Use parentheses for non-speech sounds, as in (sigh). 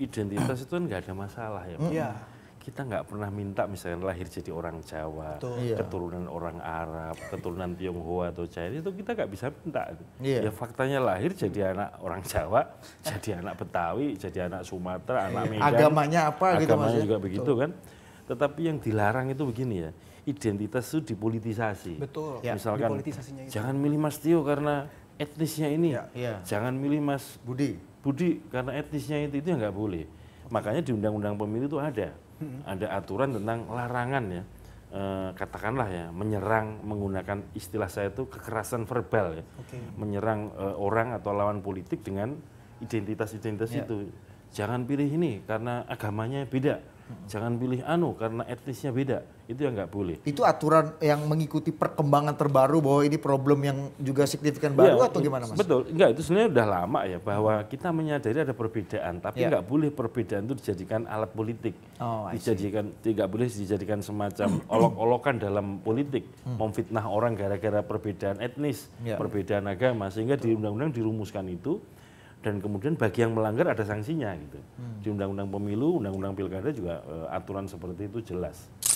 identitas itu kan nggak ada masalah ya. Iya. Kita nggak pernah minta misalnya lahir jadi orang Jawa, Betul. Iya. keturunan orang Arab, keturunan Tionghoa atau Jawa itu kita nggak bisa minta. Iya. Ya faktanya lahir jadi anak orang Jawa, (laughs) jadi anak Betawi, jadi anak Sumatera, anak iya. Medan. Agamanya apa agamanya gitu Agamanya juga begitu Betul. kan. Tetapi yang dilarang itu begini ya, identitas itu dipolitisasi. Betul. Ya. Misalkan, dipolitisasinya jangan milih Mas Tio karena etnisnya ini. Ya, ya. Jangan milih Mas Budi Budi karena etnisnya itu itu yang nggak boleh. Makanya di Undang-Undang Pemilu itu ada ada aturan tentang larangan ya e, katakanlah ya menyerang menggunakan istilah saya itu kekerasan verbal ya okay. menyerang e, orang atau lawan politik dengan identitas-identitas yeah. itu jangan pilih ini karena agamanya beda Jangan pilih anu karena etnisnya beda. Itu yang nggak boleh. Itu aturan yang mengikuti perkembangan terbaru bahwa ini problem yang juga signifikan baru ya, atau gimana Mas? Betul. Enggak, itu sebenarnya udah lama ya bahwa kita menyadari ada perbedaan, tapi ya. nggak boleh perbedaan itu dijadikan alat politik. Oh, dijadikan tidak boleh dijadikan semacam (clears throat) olok-olokan dalam politik, hmm. memfitnah orang gara-gara perbedaan etnis, ya. perbedaan agama sehingga di undang-undang dirumuskan itu dan kemudian bagi yang melanggar ada sanksinya gitu. Hmm. Di undang-undang pemilu, undang-undang pilkada juga uh, aturan seperti itu jelas.